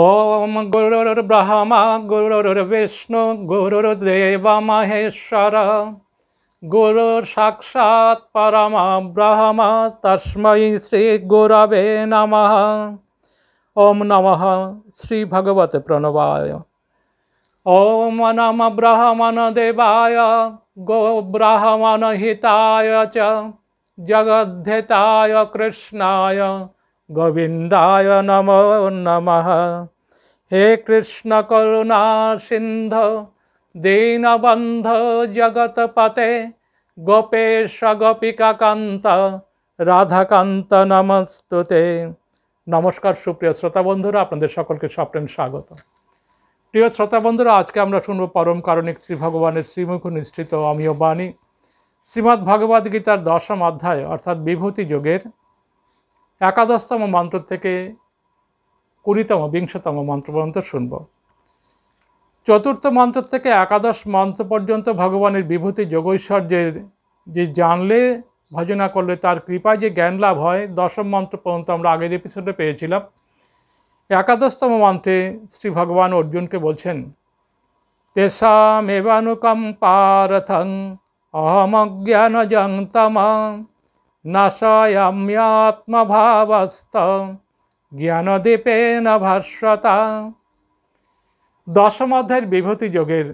ॐ गुरुर्ब्रह्मा गुरुर्विष्णु गुरुर्देवमहेश्वर गुरुर्साक्षात् परमब्रह्म तस्मै श्रीगुरवे नमः ॐ नमः श्रीभगवते प्रणवाय ॐ नम ब्रह्मणदेवाय गोब्रह्मणहिताय च जगद्धेताय कृष्णाय গোবিন্দায় নম নম হে কৃষ্ণ করুণা সিন্ধ দীনবন্ধ জগৎপতে গোপেশ গোপিকাকান্ত রাধাকান্ত নমস্তুতে নমস্কার সুপ্রিয় শ্রোতা বন্ধুরা আপনাদের সকলকে সপ্রেম স্বাগত প্রিয় শ্রোতা বন্ধুরা আজকে আমরা শুনব পরম কারণিক শ্রী ভগবানের শ্রীমুখ নিশ্চিত অমীয় বাণী শ্রীমদ্ ভগবদ্গীতার দশম অধ্যায় অর্থাৎ বিভূতি যোগের একাদশতম মন্ত্র থেকে কুড়িতম বিংশতম মন্ত্র পর্যন্ত শুনব চতুর্থ মন্ত্র থেকে একাদশ মন্ত্র পর্যন্ত ভগবানের বিভূতি যোগৈশ্বর্যের যে জানলে ভজনা করলে তার কৃপায় যে জ্ঞান লাভ হয় দশম মন্ত্র পর্যন্ত আমরা আগের এপিসোডে পেয়েছিলাম একাদশতম মন্ত্রে শ্রী ভগবান অর্জুনকে বলছেন তেষামেবানুকম্পারথং অহমজ্ঞানজং জন্তমা নাশয়াম্যাত্মভাবস্থ জ্ঞানদীপে না ভাস্বতা দশম অধ্যায়ের বিভূতি যোগের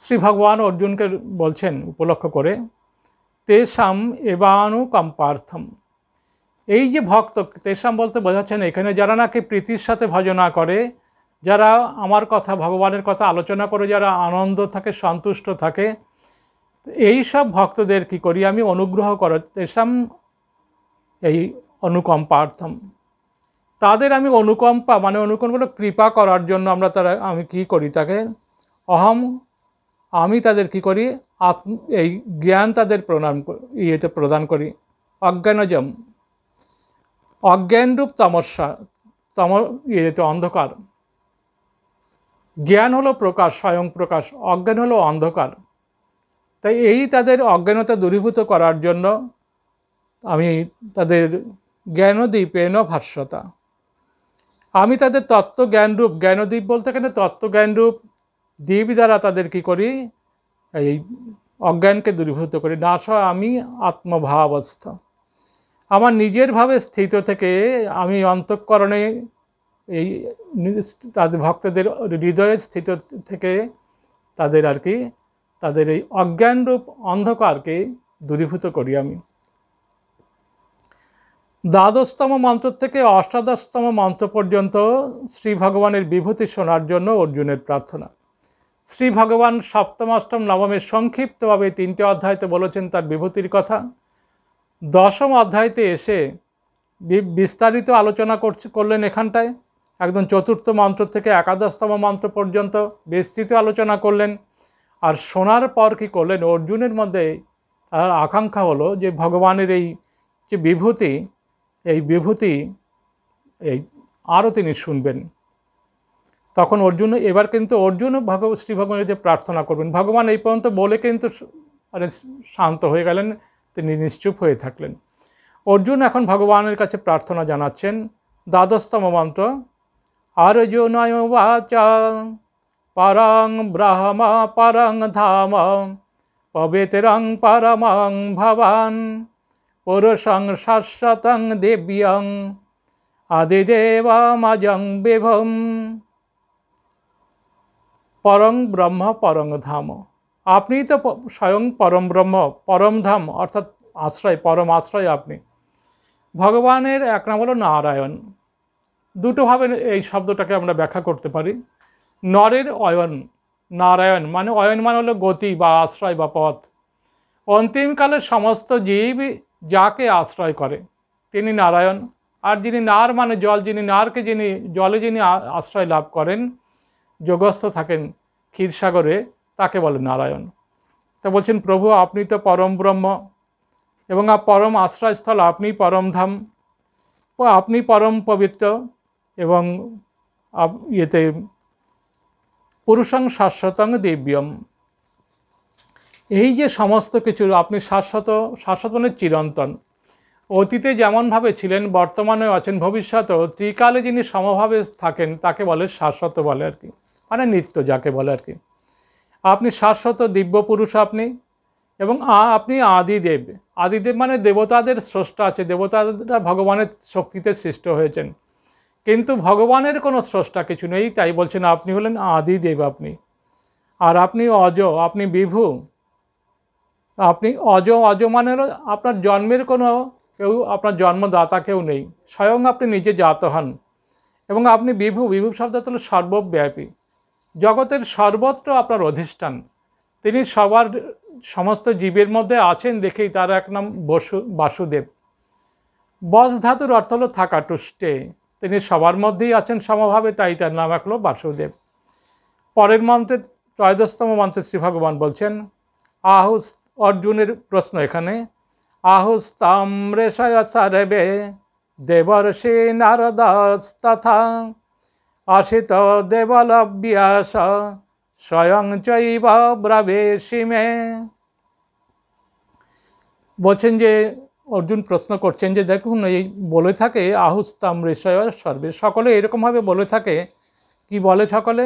শ্রী ভগবান অর্জুনকে বলছেন উপলক্ষ করে তেসাম এবানু কম্পার্থম এই যে ভক্ত তেসাম বলতে বোঝাচ্ছেন এখানে যারা নাকি প্রীতির সাথে ভজনা করে যারা আমার কথা ভগবানের কথা আলোচনা করে যারা আনন্দ থাকে সন্তুষ্ট থাকে এই সব ভক্তদের কি করি আমি অনুগ্রহ কর তেসাম এই অনুকম্পার্থম তাদের আমি অনুকম্পা মানে অনুকম্পা কৃপা করার জন্য আমরা তারা আমি কি করি তাকে অহম আমি তাদের কি করি আত্ম এই জ্ঞান তাদের প্রণাম ইয়েতে প্রদান করি অজ্ঞানজম অজ্ঞানরূপ তমস্যা তম ইয়েতে অন্ধকার জ্ঞান হলো প্রকাশ স্বয়ং প্রকাশ অজ্ঞান হলো অন্ধকার তাই এই তাদের অজ্ঞানতা দূরীভূত করার জন্য আমি তাদের জ্ঞানদ্বীপেন ভাষ্যতা আমি তাদের তত্ত্ব জ্ঞানরূপ জ্ঞানদ্বীপ বলতে এখানে তত্ত্ব জ্ঞানরূপ দ্বীপ দ্বারা তাদের কী করি এই অজ্ঞানকে দূরীভূত করি না স আমি আত্মভাবস্থ আমার নিজের ভাবে স্থিত থেকে আমি অন্তঃকরণে এই তাদের ভক্তদের হৃদয়ের স্থিত থেকে তাদের আর কি তাদের এই অজ্ঞানরূপ অন্ধকারকে দূরীভূত করি আমি দ্বাদশতম মন্ত্র থেকে অষ্টাদশতম মন্ত্র পর্যন্ত শ্রী ভগবানের বিভূতি শোনার জন্য অর্জুনের প্রার্থনা শ্রী ভগবান সপ্তম অষ্টম নবমের সংক্ষিপ্তভাবে তিনটে অধ্যায়তে বলেছেন তার বিভূতির কথা দশম অধ্যায়তে এসে বিস্তারিত আলোচনা করছে করলেন এখানটায় একদম চতুর্থ মন্ত্র থেকে একাদশতম মন্ত্র পর্যন্ত বিস্তৃত আলোচনা করলেন আর শোনার পর কী করলেন অর্জুনের মধ্যে তার আকাঙ্ক্ষা হলো যে ভগবানের এই যে বিভূতি এই বিভূতি এই আরও তিনি শুনবেন তখন অর্জুন এবার কিন্তু অর্জুন ভগ শ্রী ভগবানের যে প্রার্থনা করবেন ভগবান এই পর্যন্ত বলে কিন্তু মানে শান্ত হয়ে গেলেন তিনি নিশ্চুপ হয়ে থাকলেন অর্জুন এখন ভগবানের কাছে প্রার্থনা জানাচ্ছেন দ্বাদশতম মন্ত্র আর্জুনায় বাচা পরং ব্রহ্ম পরং ধাম পবিত্রং পরমং ভবান পুরুষং শাশ্বতং দিব্যং আদিদেবামাজং বিভম পরং ব্রহ্ম পরং ধাম আপনি তো স্বয়ং পরম ব্রহ্ম পরম ধাম অর্থাৎ আশ্রয় পরম আশ্রয় আপনি ভগবানের এক নাম হলো নারায়ণ দুটোভাবে এই শব্দটাকে আমরা ব্যাখ্যা করতে পারি নরের অয়ন নারায়ণ মানে অয়ন মানে হলো গতি বা আশ্রয় বা পথ অন্তিমকালে সমস্ত জীব যাকে আশ্রয় করে তিনি নারায়ণ আর যিনি নার মানে জল যিনি নারকে যিনি জলে যিনি আশ্রয় লাভ করেন যোগস্থ থাকেন ক্ষীরসাগরে তাকে বলে নারায়ণ তা বলছেন প্রভু আপনি তো পরম ব্রহ্ম এবং পরম আশ্রয়স্থল আপনি পরম ধাম আপনি পরম পবিত্র এবং ইয়েতে পুরুষং শাশ্বতং দিব্যম এই যে সমস্ত কিছু আপনি শাশ্বত শাশ্বত মানে চিরন্তন অতীতে যেমনভাবে ছিলেন বর্তমানে আছেন ভবিষ্যতেও ত্রিকালে যিনি সমভাবে থাকেন তাকে বলে শাশ্বত বলে আর কি মানে নিত্য যাকে বলে আর কি আপনি শাশ্বত দিব্য পুরুষ আপনি এবং আপনি আদিদেব আদিদেব মানে দেবতাদের স্রষ্টা আছে দেবতারা ভগবানের শক্তিতে সৃষ্ট হয়েছেন কিন্তু ভগবানের কোনো স্রষ্টা কিছু নেই তাই বলছেন আপনি হলেন আদি দেব আপনি আর আপনি অজ আপনি বিভু আপনি অজ অজ মানের আপনার জন্মের কোনো কেউ আপনার জন্মদাতা কেউ নেই স্বয়ং আপনি নিজে জাত হন এবং আপনি বিভু বিভু শব্দ তো সর্বব্যাপী জগতের সর্বত্র আপনার অধিষ্ঠান তিনি সবার সমস্ত জীবের মধ্যে আছেন দেখেই তার এক নাম বসু বাসুদেব বস ধাতুর অর্থ হল থাকা টুষ্টে তিনি সবার মধ্যেই আছেন সমভাবে তাই তার নাম রাখলো বাসুদেব পরের মন্ত্রে ত্রয়োদশতম মন্ত্রে শ্রী ভগবান বলছেন আহুস অর্জুনের প্রশ্ন এখানে আহুস দেবর সে নারদাস তথা আশিত দেবলব্যাস স্বয়ং চৈব্রবে সিমে বলছেন যে অর্জুন প্রশ্ন করছেন যে দেখুন এই বলে থাকে আহুস্তাম ঋষয় সর্বে সকলে এরকমভাবে বলে থাকে কি বলে সকলে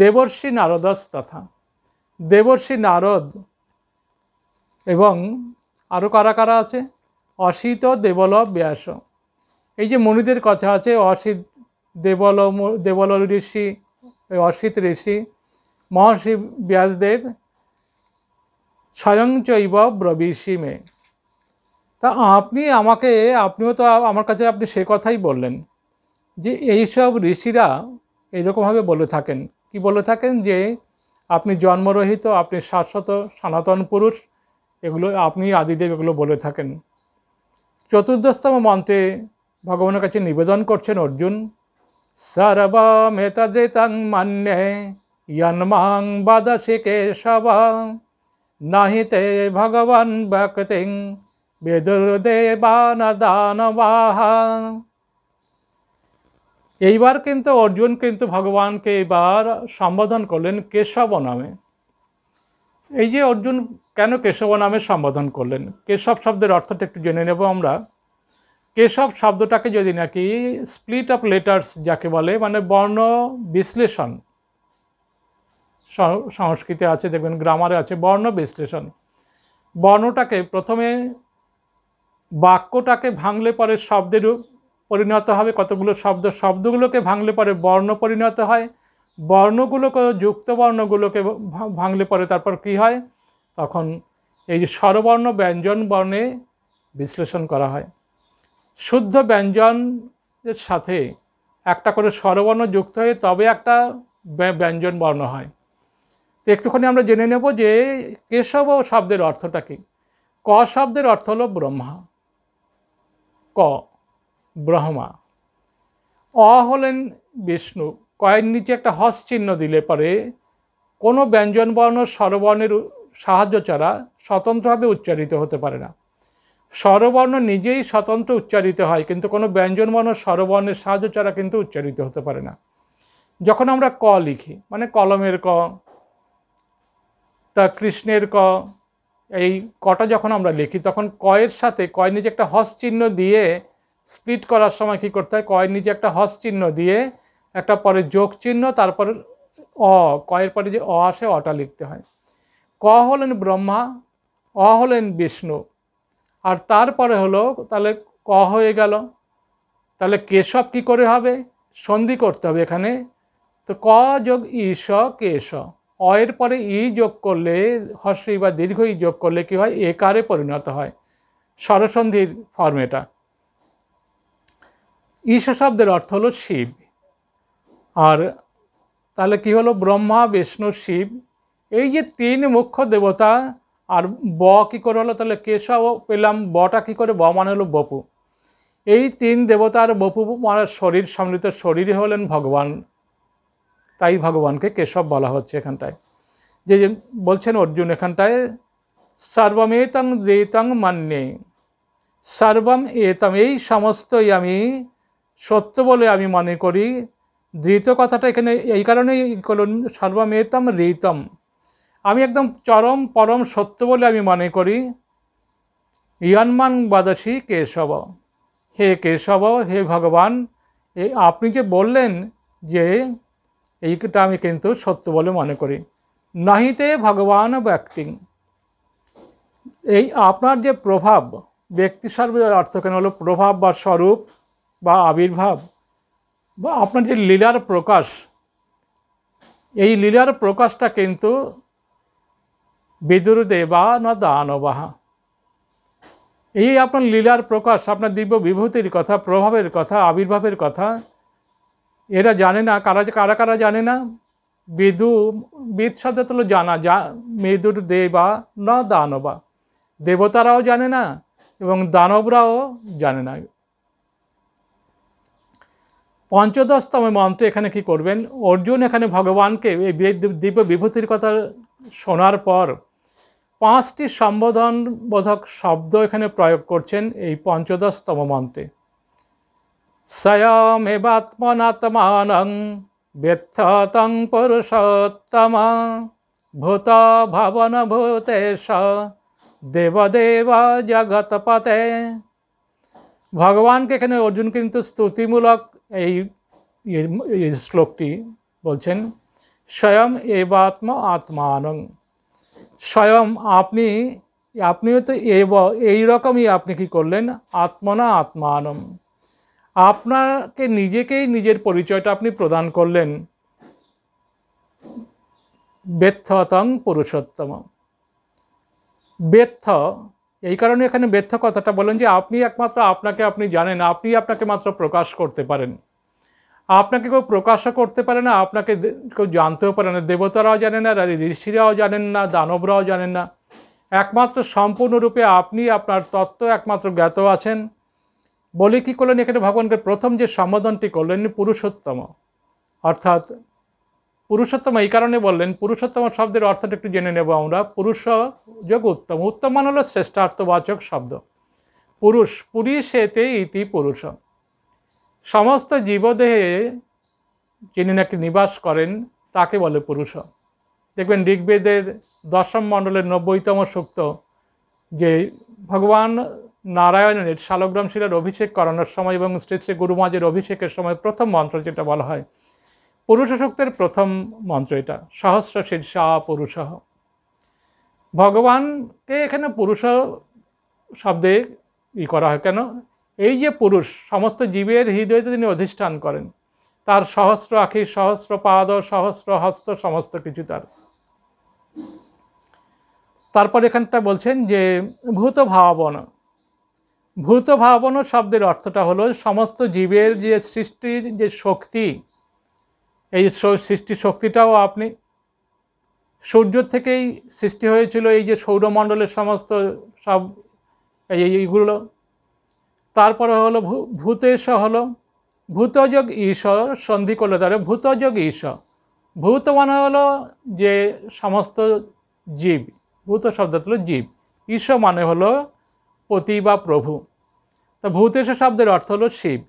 দেবর্ষি নারদস তথা দেবর্ষি নারদ এবং আরও কারা কারা আছে অসিত দেবল ব্যাস এই যে মনিদের কথা আছে অসিত দেবল দেবল ঋষি অসিত ঋষি মহর্ষি ব্যাসদেব স্বয়ং চৈব ব্রবিষি মেয়ে তা আপনি আমাকে আপনিও তো আমার কাছে আপনি সে কথাই বললেন যে এইসব ঋষিরা এইরকমভাবে বলে থাকেন কি বলে থাকেন যে আপনি জন্মরহিত আপনি শাশ্বত সনাতন পুরুষ এগুলো আপনি আদিদেব এগুলো বলে থাকেন চতুর্দশতম মন্ত্রে ভগবানের কাছে নিবেদন করছেন অর্জুন সর্বমেতদৃতং মান্যে ইয়ন্মাং বাদশি কেশব নাহিতে ভগবান ভক্তিং বেদুর্দেবান দানবাহ এইবার কিন্তু অর্জুন কিন্তু ভগবানকে এবার সম্বোধন করলেন কেশব নামে এই যে অর্জুন কেন কেশব নামে সম্বোধন করলেন কেশব শব্দের অর্থটা একটু জেনে নেব আমরা কেশব শব্দটাকে যদি নাকি স্প্লিট অফ লেটার্স যাকে বলে মানে বর্ণ বিশ্লেষণ সংস্কৃতে আছে দেখবেন গ্রামারে আছে বর্ণ বিশ্লেষণ বর্ণটাকে প্রথমে বাক্যটাকে ভাঙলে পরে শব্দের পরিণত হবে কতগুলো শব্দ শব্দগুলোকে ভাঙলে পরে বর্ণ পরিণত হয় বর্ণগুলোকে যুক্ত বর্ণগুলোকে ভাঙলে পরে তারপর কি হয় তখন এই যে স্বরবর্ণ ব্যঞ্জন বর্ণে বিশ্লেষণ করা হয় শুদ্ধ ব্যঞ্জনের সাথে একটা করে স্বরবর্ণ যুক্ত হয়ে তবে একটা ব্যঞ্জন বর্ণ হয় তো একটুখানি আমরা জেনে নেব যে কেশব শব্দের অর্থটা কী ক শব্দের অর্থ হলো ব্রহ্মা ক ব্রহ্মা অ হলেন বিষ্ণু কয়ের নিচে একটা হস চিহ্ন দিলে পরে কোনো ব্যঞ্জনবর্ণ স্বরবর্ণের সাহায্য ছাড়া স্বতন্ত্রভাবে উচ্চারিত হতে পারে না স্বরবর্ণ নিজেই স্বতন্ত্র উচ্চারিত হয় কিন্তু কোনো ব্যঞ্জনবর্ণ স্বরবর্ণের সাহায্য ছাড়া কিন্তু উচ্চারিত হতে পারে না যখন আমরা ক লিখি মানে কলমের ক তা কৃষ্ণের ক এই কটা যখন আমরা লিখি তখন কয়ের সাথে কয় নিচে একটা হস চিহ্ন দিয়ে স্প্লিট করার সময় কি করতে হয় কয়ের নিজে একটা হস চিহ্ন দিয়ে একটা পরে যোগ চিহ্ন তারপর অ কয়ের পরে যে অ আসে অটা লিখতে হয় ক হলেন ব্রহ্মা অ হলেন বিষ্ণু আর তারপরে হলো তাহলে ক হয়ে গেল তাহলে কেশব কি করে হবে সন্ধি করতে হবে এখানে তো ক যোগ ঈশ কেশ অয়ের পরে ই যোগ করলে হস্যই বা দীর্ঘ ই যোগ করলে কি হয় একারে পরিণত হয় স্বরসন্ধির ফর্ম এটা ঈশ শব্দের অর্থ হলো শিব আর তাহলে কি হলো ব্রহ্মা বিষ্ণু শিব এই যে তিন মুখ্য দেবতা আর ব কী করে হলো তাহলে কেশব পেলাম বটা কী করে ব মানে হলো বপু এই তিন দেবতার বপু মানে শরীর সম্মিলিত শরীরই হলেন ভগবান তাই ভগবানকে কেশব বলা হচ্ছে এখানটায় যে বলছেন অর্জুন এখানটায় এতং দ্বৈতং মান্যে সর্বম এতম এই সমস্তই আমি সত্য বলে আমি মনে করি ধৃত কথাটা এখানে এই কারণেই করুন সর্বমেতম ঋতম আমি একদম চরম পরম সত্য বলে আমি মনে করি ইয়ানমান বাদশী কেশব হে কেশব হে ভগবান আপনি যে বললেন যে এইটা আমি কিন্তু সত্য বলে মনে করি নাহিতে ভগবান ব্যক্তি এই আপনার যে প্রভাব ব্যক্তি সর্বের অর্থ কেন হলো প্রভাব বা স্বরূপ বা আবির্ভাব বা আপনার যে লীলার প্রকাশ এই লীলার প্রকাশটা কিন্তু দেবা না দানবাহা এই আপনার লীলার প্রকাশ আপনার দিব্য বিভূতির কথা প্রভাবের কথা আবির্ভাবের কথা এরা জানে না কারা কারা কারা জানে না বিদু বিদ সাথে তো জানা যা মেদুর দেবা না দানবা দেবতারাও জানে না এবং দানবরাও জানে না পঞ্চদশতম মন্ত্র এখানে কি করবেন অর্জুন এখানে ভগবানকে এই দিব্য বিভূতির কথা শোনার পর পাঁচটি সম্বোধনবোধক শব্দ এখানে প্রয়োগ করছেন এই পঞ্চদশতম মন্ত্রে স্বয়মেবাত্মনাত্মানং ব্যথতং পুরুষোত্তম ভূত ভবন ভূতেশ দেবদেব জগৎপতে ভগবানকে এখানে অর্জুন কিন্তু স্তুতিমূলক এই শ্লোকটি বলছেন স্বয়ং আত্ম আত্মানং স্বয়ং আপনি আপনিও তো এব এইরকমই আপনি কি করলেন আত্মনা আত্মানম আপনাকে নিজেকেই নিজের পরিচয়টা আপনি প্রদান করলেন ব্যর্থতং পুরুষোত্তম ব্যর্থ এই কারণে এখানে ব্যর্থ কথাটা বলেন যে আপনি একমাত্র আপনাকে আপনি জানেন আপনি আপনাকে মাত্র প্রকাশ করতে পারেন আপনাকে কেউ প্রকাশও করতে পারে না আপনাকে কেউ জানতেও পারে না দেবতারাও জানে না ঋষিরাও জানেন না দানবরাও জানেন না একমাত্র সম্পূর্ণরূপে আপনি আপনার তত্ত্ব একমাত্র জ্ঞাত আছেন বলে কি করলেন এখানে ভগবানকে প্রথম যে সম্বোধনটি করলেন পুরুষোত্তম অর্থাৎ পুরুষোত্তম এই কারণে বললেন পুরুষোত্তম শব্দের অর্থটা একটু জেনে নেব আমরা পুরুষ যোগ উত্তম উত্তম মান হলো শ্রেষ্ঠার্থবাচক শব্দ পুরুষ এতে ইতি পুরুষ সমস্ত জীবদেহে যিনি নাকি নিবাস করেন তাকে বলে পুরুষ দেখবেন ঋগ্বেদের দশম মণ্ডলের নব্বইতম সূক্ত যে ভগবান নারায়ণের শালগ্রাম শিলার অভিষেক করানোর সময় এবং শ্রী গুরুমাজের অভিষেকের সময় প্রথম মন্ত্র যেটা বলা হয় পুরুষ শক্তের প্রথম মন্ত্র এটা সহস্র শীর্ষা পুরুষ ভগবানকে এখানে পুরুষ শব্দে ই করা হয় কেন এই যে পুরুষ সমস্ত জীবের হৃদয়তে তিনি অধিষ্ঠান করেন তার সহস্র আখি সহস্র পাদ সহস্র হস্ত সমস্ত কিছু তার তারপর এখানটা বলছেন যে ভূত ভাবনা ভূত ভাবন শব্দের অর্থটা হলো সমস্ত জীবের যে সৃষ্টির যে শক্তি এই সৃষ্টি শক্তিটাও আপনি সূর্য থেকেই সৃষ্টি হয়েছিল এই যে সৌরমণ্ডলের সমস্ত সব এইগুলো তারপরে হলো ভূতেশ হলো ভূতযোগ ঈশ সন্ধি করলে তার ভূতযোগ ঈশ ভূত মানে হলো যে সমস্ত জীব ভূত শব্দ হলো জীব ঈশ মানে হলো পতি বা প্রভু তো ভূতেশ শব্দের অর্থ হলো শিব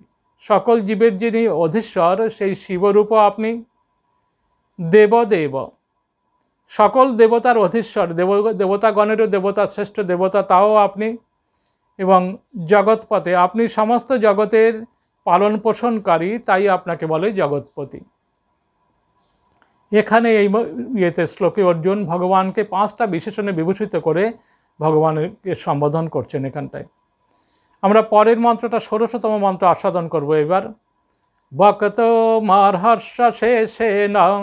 সকল জীবের যিনি অধীশ্বর সেই শিবরূপ আপনি দেবদেব সকল দেবতার অধীশ্বর দেব দেবতাগণেরও দেবতা শ্রেষ্ঠ দেবতা তাও আপনি এবং জগৎপথে আপনি সমস্ত জগতের পালন পোষণকারী তাই আপনাকে বলে জগৎপতি এখানে এই ইয়েতে শ্লোকে অর্জুন ভগবানকে পাঁচটা বিশেষণে বিভূষিত করে ভগবানকে সম্বোধন করছেন এখানটায় আমরা পরের মন্ত্রটা ষোড়শতম মন্ত্র আস্বাদন করব এবার বকত হর্ষ শেষে নং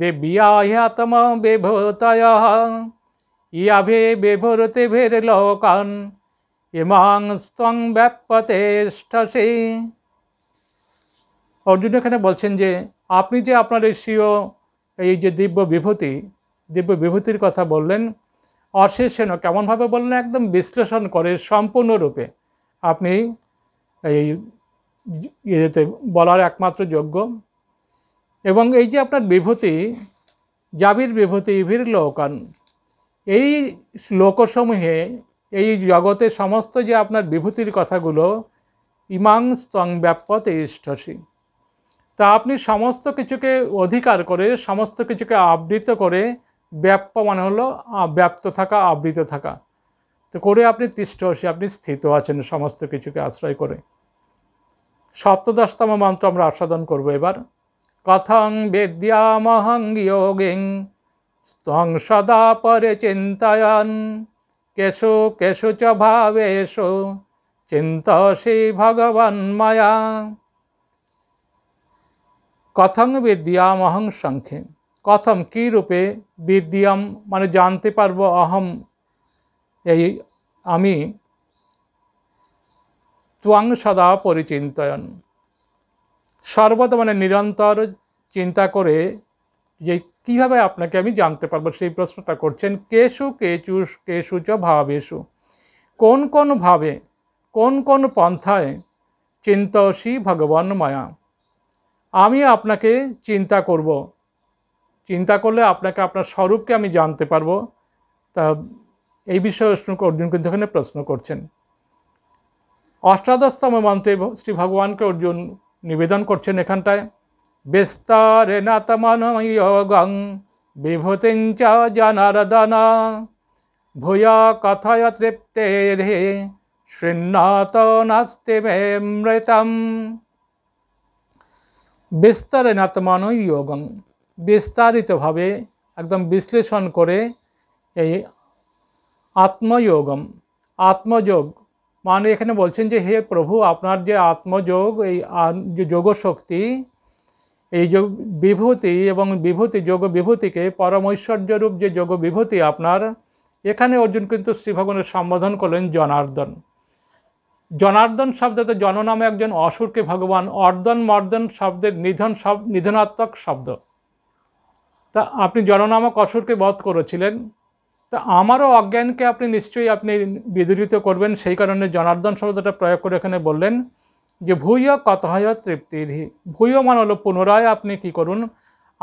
দেবিয়াহতম বিভূতয় ইয়াভে বিভূরতে ভের লোকান ইমাং স্তং ব্যাপতেষ্ঠসি অর্জুন এখানে বলছেন যে আপনি যে আপনার এই এই যে দিব্য বিভূতি দিব্য বিভূতির কথা বললেন অশেষ কেমনভাবে বললেন একদম বিশ্লেষণ করে সম্পূর্ণরূপে আপনি এই ইয়েতে বলার একমাত্র যোগ্য এবং এই যে আপনার বিভূতি জাবির বিভূতি ইভির লোকান এই লোকসমূহে এই জগতে সমস্ত যে আপনার বিভূতির কথাগুলো ইমাং স্তং ব্যাপত ইষ্টসী তা আপনি সমস্ত কিছুকে অধিকার করে সমস্ত কিছুকে আবৃত করে ব্যাপ মানে হলো ব্যাপ্ত থাকা আবৃত থাকা তো করে আপনি তিষ্ঠসী আপনি স্থিত আছেন সমস্ত কিছুকে আশ্রয় করে সপ্তদশতম মন্ত্র আমরা আস্বাদন করব এবার কথং মহং ইয়োগিং স্তং সদা পরে চিন্তায়ন কেশু কেশু চ ভাবেশু চিন্তসি ভগবান মায়া কথং বিদ্যা মহং সংখ্যে কথম কী রূপে বিদ্যাম মানে জানতে পারবো অহম এই আমি ত্বাং সদা পরিচিন্তয়ন সর্বদা মানে নিরন্তর চিন্তা করে যে কিভাবে আপনাকে আমি জানতে পারবো সেই প্রশ্নটা করছেন কেশু কেচু কেশু চ ভাবেশু কোন কোন ভাবে কোন কোন পন্থায় চিন্তসী ভগবান মায়া আমি আপনাকে চিন্তা করব চিন্তা করলে আপনাকে আপনার স্বরূপকে আমি জানতে পারবো তা এই বিষয়ে অর্জুন কিন্তু এখানে প্রশ্ন করছেন অষ্টাদশতম মন্ত্রে শ্রী ভগবানকে অর্জুন নিবেদন করছেন এখানটায় বিস্তারে নাতমানয়গং বিভূতিঞ্চা জানারদানা ভূয়া কথায় তৃপ্তে রে শৃণ্ণাত নাস্তে মৃতম বিস্তারে নাতমানয় বিস্তারিতভাবে একদম বিশ্লেষণ করে এই আত্মযোগম আত্মযোগ মানে এখানে বলছেন যে হে প্রভু আপনার যে আত্মযোগ এই যোগশক্তি এই যোগ বিভূতি এবং বিভূতি যোগ বিভূতিকে পরম ঐশ্বর্যরূপ যে যোগ বিভূতি আপনার এখানে অর্জুন কিন্তু শ্রীভগবানের সম্বোধন করলেন জনার্দন জনার্দন শব্দ তো জননামে একজন অসুরকে ভগবান অর্দন মর্দন শব্দের নিধন শব্দ নিধনাত্মক শব্দ তা আপনি জননামক অসুরকে বধ করেছিলেন তা আমারও অজ্ঞানকে আপনি নিশ্চয়ই আপনি বিদূরিত করবেন সেই কারণে জনার্দন শব্দটা প্রয়োগ করে এখানে বললেন যে ভূয় কত হয় তৃপ্তির ভূয় মান হলো পুনরায় আপনি কি করুন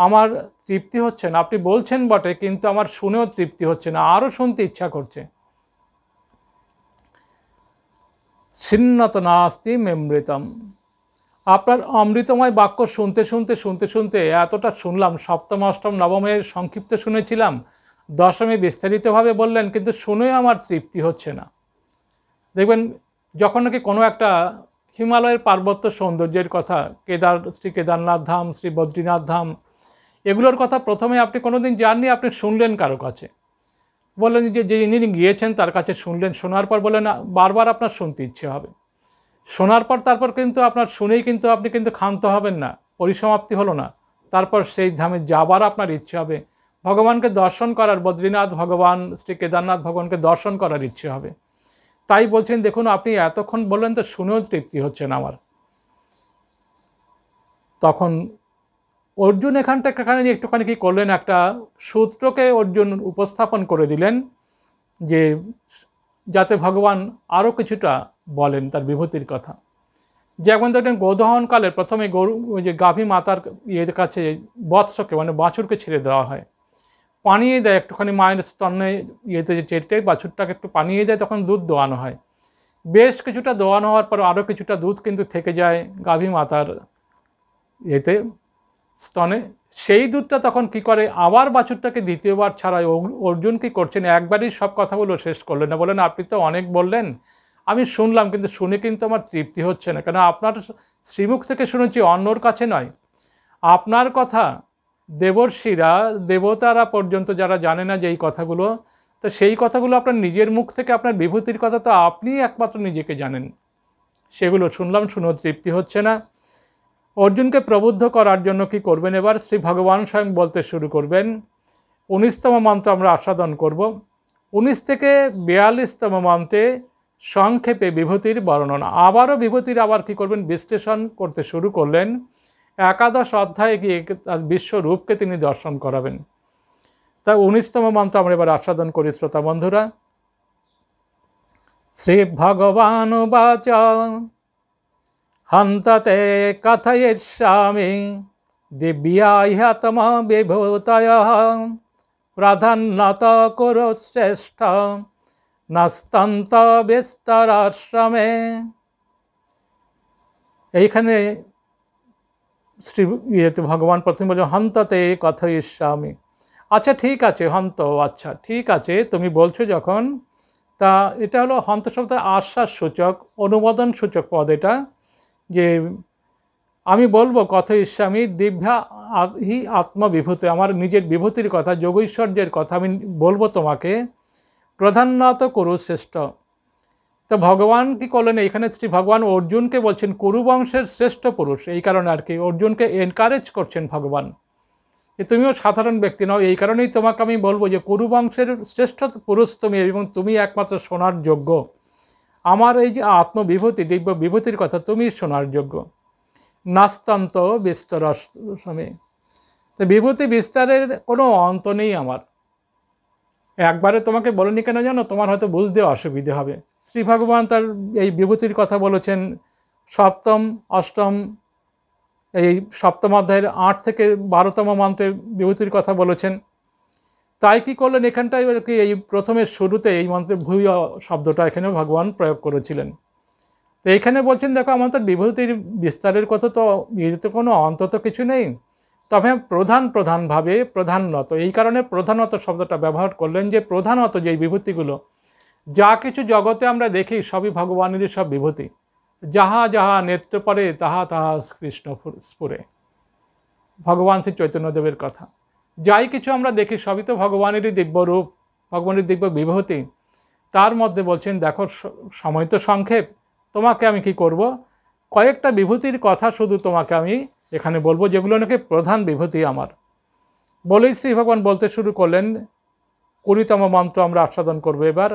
আমার তৃপ্তি হচ্ছে না আপনি বলছেন বটে কিন্তু আমার শুনেও তৃপ্তি হচ্ছে না আরও শুনতে ইচ্ছা করছে ছিন্নত নাস্তি মেমৃতম আপনার অমৃতময় বাক্য শুনতে শুনতে শুনতে শুনতে এতটা শুনলাম সপ্তম অষ্টম নবমের সংক্ষিপ্ত শুনেছিলাম দশমী বিস্তারিতভাবে বললেন কিন্তু শুনেও আমার তৃপ্তি হচ্ছে না দেখবেন যখন নাকি কোনো একটা হিমালয়ের পার্বত্য সৌন্দর্যের কথা কেদার শ্রী কেদারনাথ ধাম শ্রী বদ্রীনাথ ধাম এগুলোর কথা প্রথমে আপনি কোনো দিন যাননি আপনি শুনলেন কারো কাছে বললেন যে যে ইনি গিয়েছেন তার কাছে শুনলেন শোনার পর বললেন বারবার আপনার শুনতে ইচ্ছে হবে শোনার পর তারপর কিন্তু আপনার শুনেই কিন্তু আপনি কিন্তু ক্ষান্ত হবেন না পরিসমাপ্তি হলো না তারপর সেই ধামে যাবার আপনার ইচ্ছে হবে ভগবানকে দর্শন করার বদ্রীনাথ ভগবান শ্রী কেদারনাথ ভগবানকে দর্শন করার ইচ্ছে হবে তাই বলছেন দেখুন আপনি এতক্ষণ বললেন তো শুনেও তৃপ্তি হচ্ছে না আমার তখন অর্জুন এখানটা এখানে একটুখানি কি করলেন একটা সূত্রকে অর্জুন উপস্থাপন করে দিলেন যে যাতে ভগবান আরও কিছুটা বলেন তার বিভূতির কথা যেমন দেখলেন গোদহনকালে প্রথমে গরু যে গাভী মাতার ইয়ের কাছে বৎসকে মানে বাছুরকে ছেড়ে দেওয়া হয় পানিয়ে দেয় একটুখানি মায়ের স্তন্নে ইয়েতে চেটে বাছুরটাকে একটু পানিয়ে দেয় তখন দুধ দোয়ানো হয় বেশ কিছুটা দোয়ানো হওয়ার পর আরও কিছুটা দুধ কিন্তু থেকে যায় গাভী মাতার এতে স্তনে সেই দুধটা তখন কি করে আবার বাছুরটাকে দ্বিতীয়বার ছাড়ায় অর্জুন কি করছেন একবারই সব কথাগুলো শেষ করলেন না বলেন আপনি তো অনেক বললেন আমি শুনলাম কিন্তু শুনে কিন্তু আমার তৃপ্তি হচ্ছে না কেন আপনার শ্রীমুখ থেকে শুনেছি অন্যর কাছে নয় আপনার কথা দেবর্ষীরা দেবতারা পর্যন্ত যারা জানে না যে এই কথাগুলো তো সেই কথাগুলো আপনার নিজের মুখ থেকে আপনার বিভূতির কথা তো আপনিই একমাত্র নিজেকে জানেন সেগুলো শুনলাম শুনেও তৃপ্তি হচ্ছে না অর্জুনকে প্রবুদ্ধ করার জন্য কি করবেন এবার শ্রী ভগবান স্বয়ং বলতে শুরু করবেন উনিশতম মন্ত্র আমরা আস্বাদন করব উনিশ থেকে বিয়াল্লিশতম মন্ত্রে সংক্ষেপে বিভূতির বর্ণনা আবারও বিভূতির আবার কি করবেন বিশ্লেষণ করতে শুরু করলেন একাদশ অধ্যায়ে গিয়ে তার বিশ্বরূপকে তিনি দর্শন করাবেন তা উনিশতম মন্ত্র আমরা এবার আস্বাদন করি শ্রোতা বন্ধুরা শ্রী ভগবান বাচ হন্ততে স্বামী দিব্যাহ্যতম বিভূতয় প্রাধান্যত কুরু শ্রেষ্ঠ বিস্তর বিস্তরাশ্রমে এইখানে শ্রী ইয়েতে ভগবান প্রথমে বলছেন হন্ততে কথয়িষ্যামি আচ্ছা ঠিক আছে হন্ত আচ্ছা ঠিক আছে তুমি বলছো যখন তা এটা হলো হন্ত শব্দ আশ্বাস সূচক অনুমোদন সূচক পদ এটা যে আমি বলবো কথয়িষ্যামি দিভ্যা হি আত্মবিভূতি আমার নিজের বিভূতির কথা যোগৈশ্বর্যের কথা আমি বলবো তোমাকে প্রধান্যত করু শ্রেষ্ঠ তো ভগবান কি করলেন এখানে শ্রী ভগবান অর্জুনকে বলছেন কুরুবংশের শ্রেষ্ঠ পুরুষ এই কারণে আর কি অর্জুনকে এনকারেজ করছেন ভগবান যে তুমিও সাধারণ ব্যক্তি নও এই কারণেই তোমাকে আমি বলবো যে কুরুবংশের শ্রেষ্ঠ পুরুষ তুমি এবং তুমি একমাত্র শোনার যোগ্য আমার এই যে আত্মবিভূতি দিব্য বিভূতির কথা তুমি শোনার যোগ্য নাস্তান্ত বিস্তর স্বামী তো বিভূতি বিস্তারের কোনো অন্ত নেই আমার একবারে তোমাকে বলেনি কেন জানো তোমার হয়তো বুঝতেও অসুবিধে হবে শ্রী ভগবান তার এই বিভূতির কথা বলেছেন সপ্তম অষ্টম এই সপ্তম অধ্যায়ের আট থেকে বারোতম মন্ত্রে বিভূতির কথা বলেছেন তাই কি করলেন এখানটায় আর কি এই প্রথমের শুরুতে এই মন্ত্রে ভূয় শব্দটা এখানে ভগবান প্রয়োগ করেছিলেন তো এখানে বলছেন দেখো আমাদের বিভূতির বিস্তারের কথা তো বিভূতির কোনো অন্তত কিছু নেই তবে প্রধান প্রধানভাবে প্রধানত এই কারণে প্রধানত শব্দটা ব্যবহার করলেন যে প্রধানত যে বিভূতিগুলো যা কিছু জগতে আমরা দেখি সবই ভগবানেরই সব বিভূতি যাহা যাহা নেত্র পরে তাহা তাহা কৃষ্ণ স্ফুরে ভগবান শ্রী চৈতন্যদেবের কথা যাই কিছু আমরা দেখি সবই তো ভগবানেরই দিব্য রূপ ভগবানের দিব্য বিভূতি তার মধ্যে বলছেন দেখো সময় তো সংক্ষেপ তোমাকে আমি কি করব কয়েকটা বিভূতির কথা শুধু তোমাকে আমি এখানে বলবো যেগুলো নাকি প্রধান বিভূতি আমার বলেই শ্রী ভগবান বলতে শুরু করলেন কুড়িতম মন্ত্র আমরা আস্বাদন করবো এবার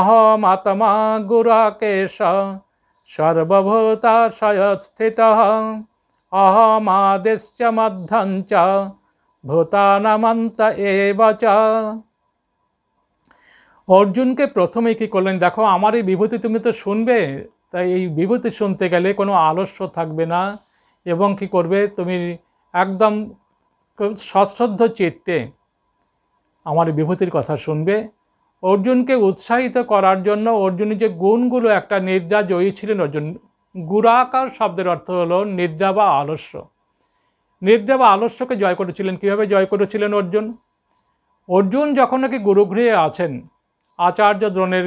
অহম আত্মা গুরাকেশ সর্বভূতাশয়স্থিত অহমাদেশ্য মধ্যঞ্চ ভূতানমন্ত এবচ অর্জুনকে প্রথমে কি করলেন দেখো আমার এই বিভূতি তুমি তো শুনবে তাই এই বিভূতি শুনতে গেলে কোনো আলস্য থাকবে না এবং কি করবে তুমি একদম সশ্রদ্ধ চিত্তে আমার বিভূতির কথা শুনবে অর্জুনকে উৎসাহিত করার জন্য অর্জুনের যে গুণগুলো একটা নিদ্রা জয়ী ছিলেন অর্জুন গুড়াকার শব্দের অর্থ হলো নিদ্রা বা আলস্য নিদ্রা বা আলস্যকে জয় করেছিলেন কীভাবে জয় করেছিলেন অর্জুন অর্জুন যখন নাকি গুরুগৃহে আছেন আচার্য দ্রোণের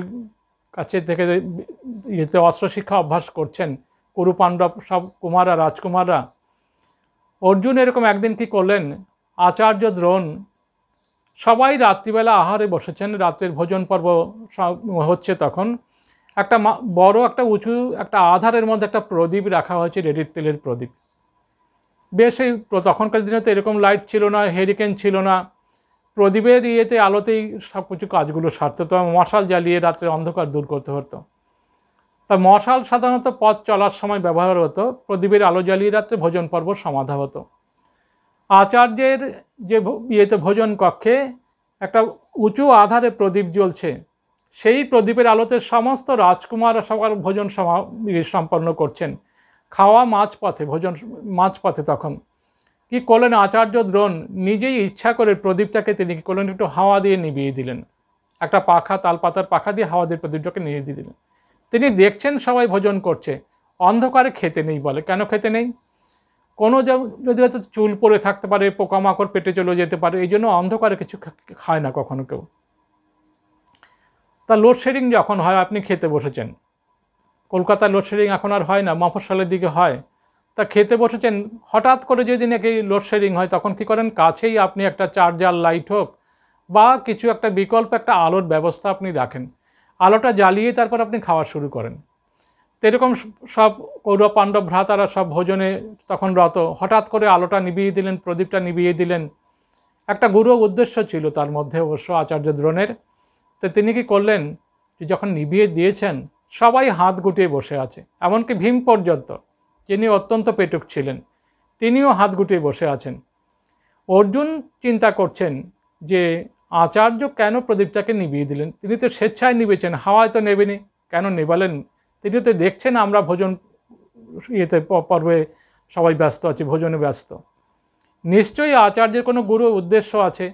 কাছে থেকে ইয়েতে অস্ত্রশিক্ষা অভ্যাস করছেন কুরুপাণ্ডব পাণ্ডব সব কুমাররা রাজকুমাররা অর্জুন এরকম একদিন কি করলেন আচার্য দ্রোণ সবাই রাত্রিবেলা আহারে বসেছেন রাত্রের ভোজন পর্ব হচ্ছে তখন একটা বড় একটা উঁচু একটা আধারের মধ্যে একটা প্রদীপ রাখা হয়েছে রেডির তেলের প্রদীপ বেশ এই তখনকার দিনে তো এরকম লাইট ছিল না হেরিকেন ছিল না প্রদীপের ইয়েতে আলোতেই সব কিছু কাজগুলো সারত তো মশাল জ্বালিয়ে রাত্রে অন্ধকার দূর করতে হতো তা মশাল সাধারণত পথ চলার সময় ব্যবহার হতো প্রদীপের আলো জ্বালিয়ে রাত্রে ভোজন পর্ব সমাধা হতো আচার্যের যে ইয়েতে ভোজন কক্ষে একটা উঁচু আধারে প্রদীপ জ্বলছে সেই প্রদীপের আলোতে সমস্ত রাজকুমার সবার ভোজন ইয়ে সম্পন্ন করছেন খাওয়া মাছ পথে ভোজন মাছ পথে তখন কি করলেন আচার্য দ্রোণ নিজেই ইচ্ছা করে প্রদীপটাকে তিনি কি করলেন একটু হাওয়া দিয়ে নিভিয়ে দিলেন একটা পাখা তালপাতার পাখা দিয়ে হাওয়া দিয়ে প্রদীপটাকে নিভিয়ে দিলেন তিনি দেখছেন সবাই ভোজন করছে অন্ধকারে খেতে নেই বলে কেন খেতে নেই কোনো যদি হয়তো চুল পরে থাকতে পারে পোকামাকড় পেটে চলে যেতে পারে এই জন্য অন্ধকারে কিছু খায় না কখনো কেউ তা লোডশেডিং যখন হয় আপনি খেতে বসেছেন কলকাতায় লোডশেডিং এখন আর হয় না মফস্বলের দিকে হয় তা খেতে বসেছেন হঠাৎ করে যদি নাকি লোডশেডিং হয় তখন কি করেন কাছেই আপনি একটা চার্জার লাইট হোক বা কিছু একটা বিকল্প একটা আলোর ব্যবস্থা আপনি রাখেন আলোটা জ্বালিয়ে তারপর আপনি খাওয়া শুরু করেন তো এরকম সব কৌরব পাণ্ডব ভ্রাতারা সব ভোজনে তখন রত হঠাৎ করে আলোটা নিবিয়ে দিলেন প্রদীপটা নিবিয়ে দিলেন একটা গুরু উদ্দেশ্য ছিল তার মধ্যে অবশ্য আচার্য দ্রোণের তো তিনি কি করলেন যে যখন নিবিয়ে দিয়েছেন সবাই হাত গুটিয়ে বসে আছে এমনকি ভীম পর্যন্ত যিনি অত্যন্ত পেটুক ছিলেন তিনিও হাত গুটিয়ে বসে আছেন অর্জুন চিন্তা করছেন যে আচার্য কেন প্রদীপটাকে নিভিয়ে দিলেন তিনি তো স্বেচ্ছায় নিবেছেন হাওয়ায় তো নেবেনি কেন নেবালেন তিনি তো দেখছেন আমরা ভোজন ইয়েতে পর্বে সবাই ব্যস্ত আছে ভোজনে ব্যস্ত নিশ্চয়ই আচার্যের কোনো গুরু উদ্দেশ্য আছে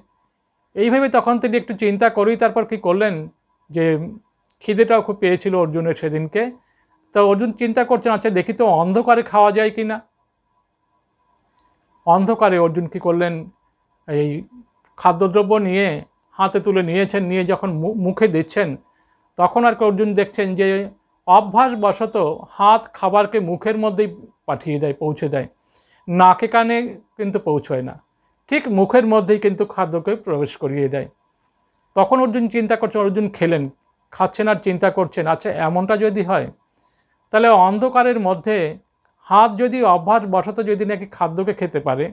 এইভাবে তখন তিনি একটু চিন্তা করেই তারপর কি করলেন যে খিদেটাও খুব পেয়েছিল অর্জুনের সেদিনকে তো অর্জুন চিন্তা করছেন আচ্ছা দেখি তো অন্ধকারে খাওয়া যায় কি না অন্ধকারে অর্জুন কি করলেন এই খাদ্যদ্রব্য নিয়ে হাতে তুলে নিয়েছেন নিয়ে যখন মুখে দিচ্ছেন তখন আর কি অর্জুন দেখছেন যে অভ্যাসবশত হাত খাবারকে মুখের মধ্যেই পাঠিয়ে দেয় পৌঁছে দেয় নাকে কানে কিন্তু পৌঁছয় না ঠিক মুখের মধ্যেই কিন্তু খাদ্যকে প্রবেশ করিয়ে দেয় তখন অর্জুন চিন্তা করছেন অর্জুন খেলেন খাচ্ছেন আর চিন্তা করছেন আচ্ছা এমনটা যদি হয় তাহলে অন্ধকারের মধ্যে হাত যদি অভ্যাসবশত যদি নাকি খাদ্যকে খেতে পারে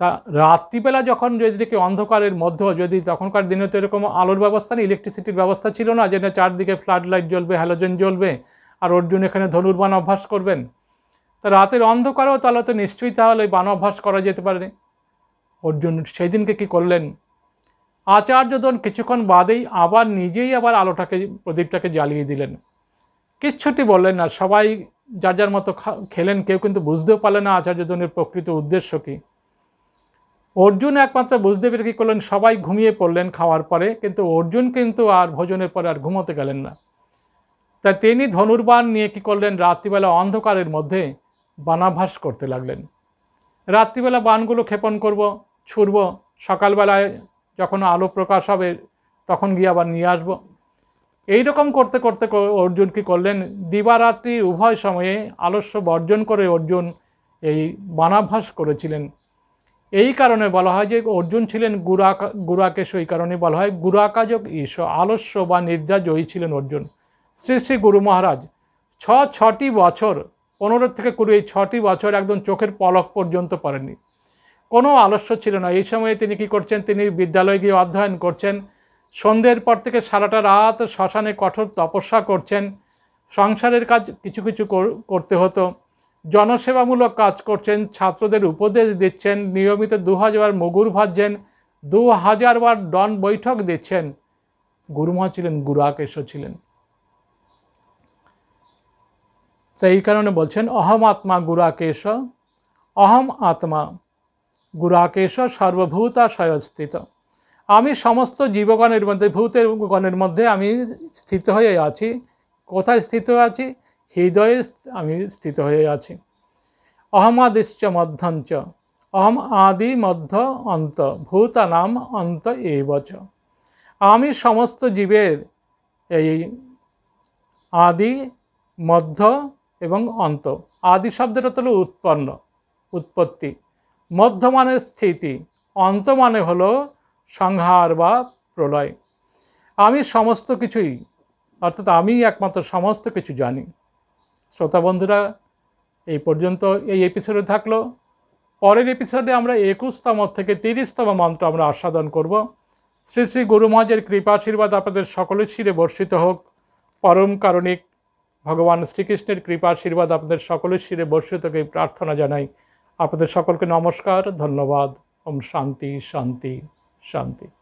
তা রাত্রিবেলা যখন যেদিকে অন্ধকারের মধ্যে যদি তখনকার দিনে তো এরকম আলোর ব্যবস্থা নেই ইলেকট্রিসিটির ব্যবস্থা ছিল না যেটা চারদিকে ফ্লাড লাইট জ্বলবে হ্যালোজেন জ্বলবে আর অর্জুন এখানে ধনুর্বান অভ্যাস করবেন তা রাতের অন্ধকারেও তাহলে তো নিশ্চয়ই তাহলে বান অভ্যাস করা যেতে পারে অর্জুন সেই দিনকে কী করলেন আচার্যদন কিছুক্ষণ বাদেই আবার নিজেই আবার আলোটাকে প্রদীপটাকে জ্বালিয়ে দিলেন কিচ্ছুটি বললেন না সবাই যার যার মতো খেলেন কেউ কিন্তু বুঝতেও পারলেন না আচার্যদনের প্রকৃত উদ্দেশ্য কী অর্জুন একমাত্র বুঝতে পেরে কী করলেন সবাই ঘুমিয়ে পড়লেন খাওয়ার পরে কিন্তু অর্জুন কিন্তু আর ভোজনের পরে আর ঘুমোতে গেলেন না তাই তিনি ধনুর্বান নিয়ে কী করলেন রাত্রিবেলা অন্ধকারের মধ্যে বানাভাস করতে লাগলেন রাত্রিবেলা বানগুলো ক্ষেপণ করব ছুড়ব সকালবেলায় যখন আলো প্রকাশ হবে তখন গিয়ে আবার নিয়ে আসবো এই রকম করতে করতে অর্জুন কী করলেন দিবারাত্রি উভয় সময়ে আলস্য বর্জন করে অর্জুন এই বানাভাস করেছিলেন এই কারণে বলা হয় যে অর্জুন ছিলেন গুরা গুরাকে সেই কারণে বলা হয় গুরাকাজক ঈশ আলস্য বা জয়ী ছিলেন অর্জুন শ্রী শ্রী গুরু মহারাজ ছ ছটি বছর পনেরো থেকে কুড়ি এই ছটি বছর একদম চোখের পলক পর্যন্ত পড়েনি কোনো আলস্য ছিল না এই সময়ে তিনি কি করছেন তিনি বিদ্যালয়ে গিয়ে অধ্যয়ন করছেন সন্ধ্যের পর থেকে সারাটা রাত শ্মশানে কঠোর তপস্যা করছেন সংসারের কাজ কিছু কিছু করতে হতো জনসেবামূলক কাজ করছেন ছাত্রদের উপদেশ দিচ্ছেন নিয়মিত দু হাজার মগুর ভাজছেন দু হাজারবার ডন বৈঠক দিচ্ছেন গুরুমা ছিলেন আকেশ ছিলেন তাই এই কারণে বলছেন অহম আত্মা গুরাকেশ অহম আত্মা গুরাকেশ সর্বভূতা স্বয়স্থিত আমি সমস্ত জীবগণের মধ্যে ভূতের গণের মধ্যে আমি স্থিত হয়ে আছি কোথায় স্থিত আছি হৃদয়ে আমি স্থিত হয়ে আছি অহমাদিশ্চ মধ্যাঞ্চ অহম আদি মধ্য অন্ত ভূতানাম অন্ত এই বচ আমি সমস্ত জীবের এই আদি মধ্য এবং অন্ত আদি শব্দটা হলো উৎপন্ন উৎপত্তি মধ্য মানে স্থিতি অন্ত মানে হল সংহার বা প্রলয় আমি সমস্ত কিছুই অর্থাৎ আমি একমাত্র সমস্ত কিছু জানি শ্রোতা বন্ধুরা এই পর্যন্ত এই এপিসোডে থাকলো পরের এপিসোডে আমরা একুশতম থেকে তিরিশতম মন্ত্র আমরা আস্বাদন করব শ্রী শ্রী গুরু মহাজের কৃপা আশীর্বাদ আপনাদের সকলের শিরে বর্ষিত হোক পরম কারণিক ভগবান শ্রীকৃষ্ণের কৃপা আশীর্বাদ আপনাদের সকলের শিরে বর্ষিত হোক এই প্রার্থনা জানাই আপনাদের সকলকে নমস্কার ধন্যবাদ ওম শান্তি শান্তি শান্তি